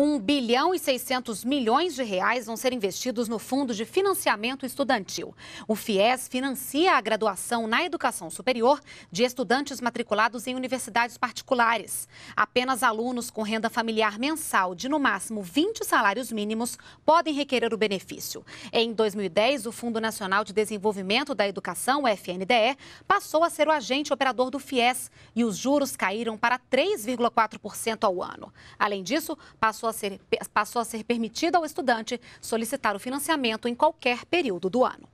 1 bilhão e 600 milhões de reais vão ser investidos no Fundo de Financiamento Estudantil. O FIES financia a graduação na educação superior de estudantes matriculados em universidades particulares. Apenas alunos com renda familiar mensal de no máximo 20 salários mínimos podem requerer o benefício. Em 2010, o Fundo Nacional de Desenvolvimento da Educação, FNDE, passou a ser o agente operador do FIES e os juros caíram para 3,4% ao ano. Além disso, passou a ser, passou a ser permitida ao estudante solicitar o financiamento em qualquer período do ano.